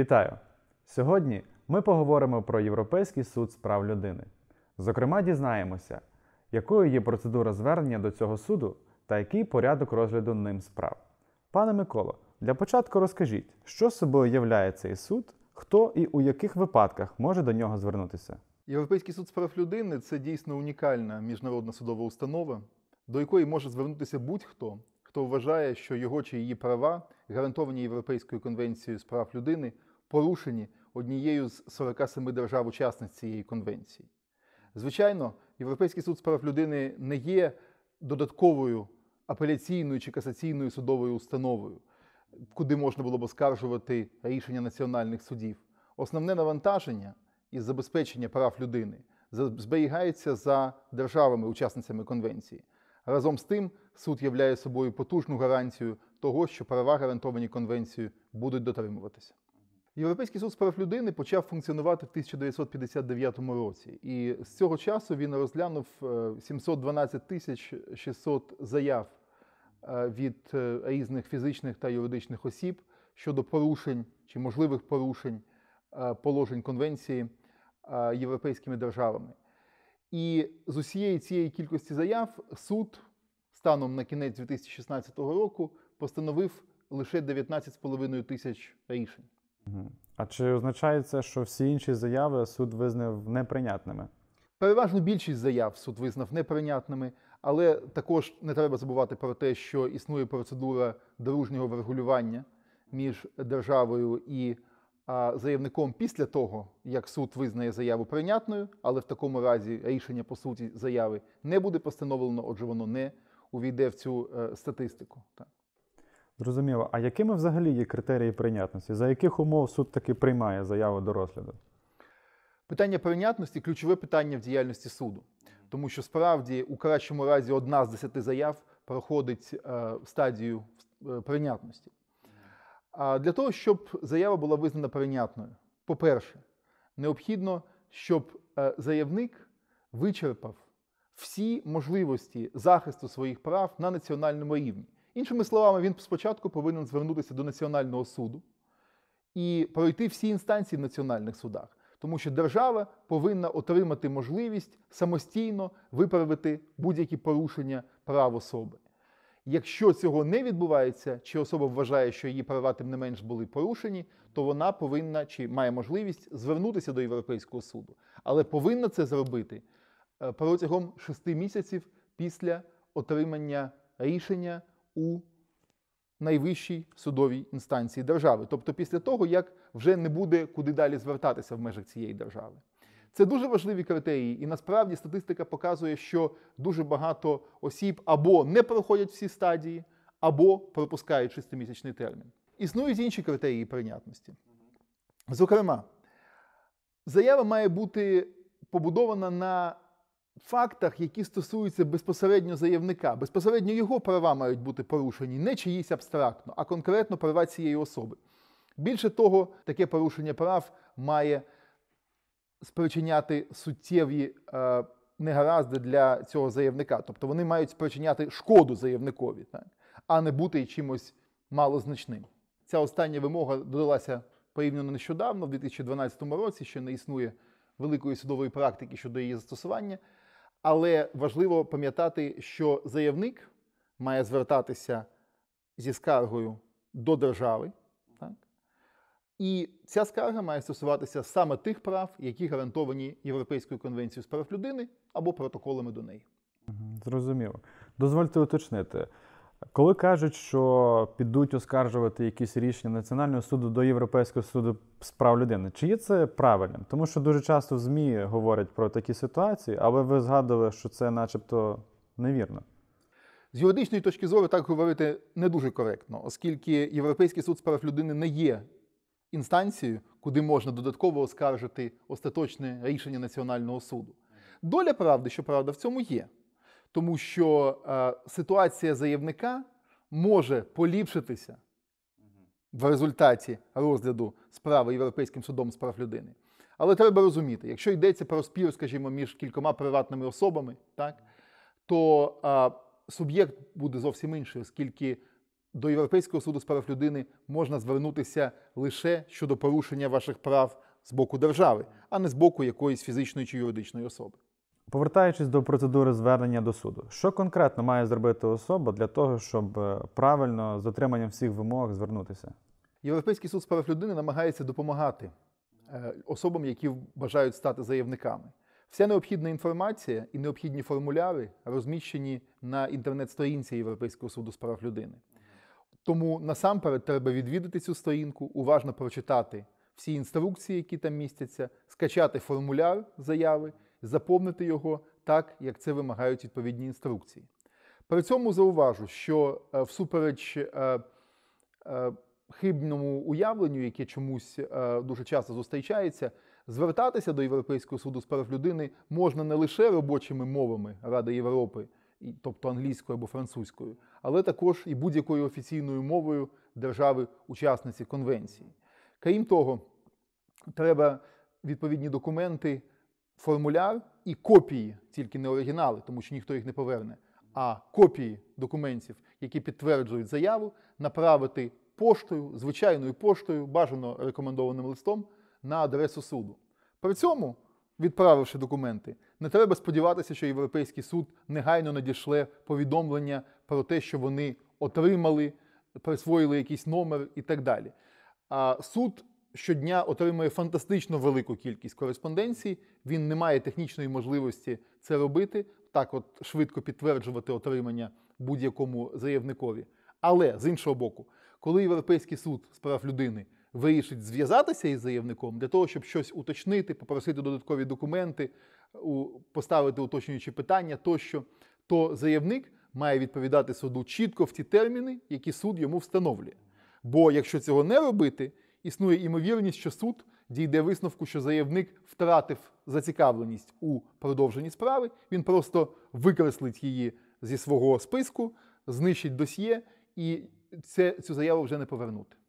Вітаю! Сьогодні ми поговоримо про Європейський суд з прав людини. Зокрема, дізнаємося, якою є процедура звернення до цього суду та який порядок розгляду ним справ. Пане Миколо, для початку розкажіть, що собою являє цей суд, хто і у яких випадках може до нього звернутися. Європейський суд з прав людини це дійсно унікальна міжнародна судова установа, до якої може звернутися будь-хто, хто вважає, що його чи її права гарантовані Європейською конвенцією з прав людини порушені однією з 47 держав-учасниць цієї конвенції. Звичайно, Європейський суд з прав людини не є додатковою апеляційною чи касаційною судовою установою, куди можна було б оскаржувати рішення національних судів. Основне навантаження і забезпечення прав людини зберігається за державами-учасницями конвенції. Разом з тим, суд являє собою потужну гарантію того, що права гарантовані конвенцією будуть дотримуватися. Європейський суд з прав людини почав функціонувати в 1959 році, і з цього часу він розглянув 712 е, тисяч 600 заяв е, від е, різних фізичних та юридичних осіб щодо порушень чи можливих порушень положень конвенції європейськими державами. І з усієї цієї кількості заяв суд станом на кінець 2016 року постановив лише 19,5 тисяч рішень. А чи означає це, що всі інші заяви суд визнав неприйнятними? Переважно більшість заяв суд визнав неприйнятними, але також не треба забувати про те, що існує процедура дружнього врегулювання між державою і заявником після того, як суд визнає заяву прийнятною, але в такому разі рішення по суті заяви не буде постановлено, отже, воно не увійде в цю е, статистику. Зрозуміло. А якими взагалі є критерії прийнятності? За яких умов суд таки приймає заяву до розгляду? Питання прийнятності ключове питання в діяльності суду, тому що справді у кращому разі одна з десяти заяв проходить е, стадію е, прийнятності. А для того, щоб заява була визнана прийнятною, по-перше, необхідно, щоб е, заявник вичерпав всі можливості захисту своїх прав на національному рівні. Іншими словами, він спочатку повинен звернутися до національного суду і пройти всі інстанції в національних судах, тому що держава повинна отримати можливість самостійно виправити будь-які порушення прав особи. Якщо цього не відбувається, чи особа вважає, що її права тим не менш були порушені, то вона повинна чи має можливість звернутися до Європейського суду, але повинна це зробити е, протягом шести місяців після отримання рішення у найвищій судовій інстанції держави, тобто після того, як вже не буде куди далі звертатися в межах цієї держави. Це дуже важливі критерії, і насправді статистика показує, що дуже багато осіб або не проходять всі стадії, або пропускають шестимісячний термін. Існують інші критерії прийнятності. Зокрема, заява має бути побудована на фактах, які стосуються безпосередньо заявника. Безпосередньо його права мають бути порушені, не чиїсь абстрактно, а конкретно права цієї особи. Більше того, таке порушення прав має спричиняти суттєві е, негаразди для цього заявника. Тобто вони мають спричиняти шкоду заявникові, так? а не бути чимось малозначним. Ця остання вимога додалася порівняно нещодавно, в 2012 році, ще не існує великої судової практики щодо її застосування. Але важливо пам'ятати, що заявник має звертатися зі скаргою до держави. Так? І ця скарга має стосуватися саме тих прав, які гарантовані Європейською конвенцією з прав людини або протоколами до неї. Зрозуміло. Дозвольте уточнити. Коли кажуть, що підуть оскаржувати якісь рішення Національного суду до Європейського суду з прав людини, чи є це правильним? Тому що дуже часто в ЗМІ говорять про такі ситуації, але ви згадували, що це начебто невірно. З юридичної точки зору так говорити не дуже коректно, оскільки Європейський суд з прав людини не є інстанцією, куди можна додатково оскаржити остаточне рішення Національного суду. Доля правди, що правда, в цьому є тому що е, ситуація заявника може поліпшитися в результаті розгляду справи Європейським судом з прав людини. Але треба розуміти, якщо йдеться про спір, скажімо, між кількома приватними особами, так, то а, е, суб'єкт буде зовсім інший, оскільки до Європейського суду з прав людини можна звернутися лише щодо порушення ваших прав з боку держави, а не з боку якоїсь фізичної чи юридичної особи. Повертаючись до процедури звернення до суду, що конкретно має зробити особа для того, щоб е, правильно з отриманням всіх вимог звернутися? Європейський суд з прав людини намагається допомагати е, особам, які бажають стати заявниками. Вся необхідна інформація і необхідні формуляри розміщені на інтернет-сторінці Європейського суду з прав людини. Тому насамперед треба відвідати цю сторінку, уважно прочитати всі інструкції, які там містяться, скачати формуляр заяви заповнити його так, як це вимагають відповідні інструкції. При цьому зауважу, що е, всупереч е, е, хибному уявленню, яке чомусь дуже часто зустрічається, звертатися до Європейського суду з прав людини можна не лише робочими мовами Ради Європи, тобто англійською або французькою, але також і будь-якою офіційною мовою держави-учасниці конвенції. Крім того, треба відповідні документи формуляр і копії, тільки не оригінали, тому що ніхто їх не поверне, а копії документів, які підтверджують заяву, направити поштою, звичайною поштою, бажано рекомендованим листом на адресу суду. При цьому, відправивши документи, не треба сподіватися, що Європейський суд негайно надійшле повідомлення про те, що вони отримали, присвоїли якийсь номер і так далі. А суд щодня отримує фантастично велику кількість кореспонденцій. Він не має технічної можливості це робити, так от швидко підтверджувати отримання будь-якому заявникові. Але з іншого боку, коли Європейський суд з прав людини вирішить зв'язатися із заявником для того, щоб щось уточнити, попросити додаткові документи, поставити уточнюючі питання тощо, то заявник має відповідати суду чітко в ті терміни, які суд йому встановлює. Бо якщо цього не робити, існує ймовірність, що суд дійде висновку, що заявник втратив зацікавленість у продовженні справи, він просто викреслить її зі свого списку, знищить досьє і це, цю заяву вже не повернути.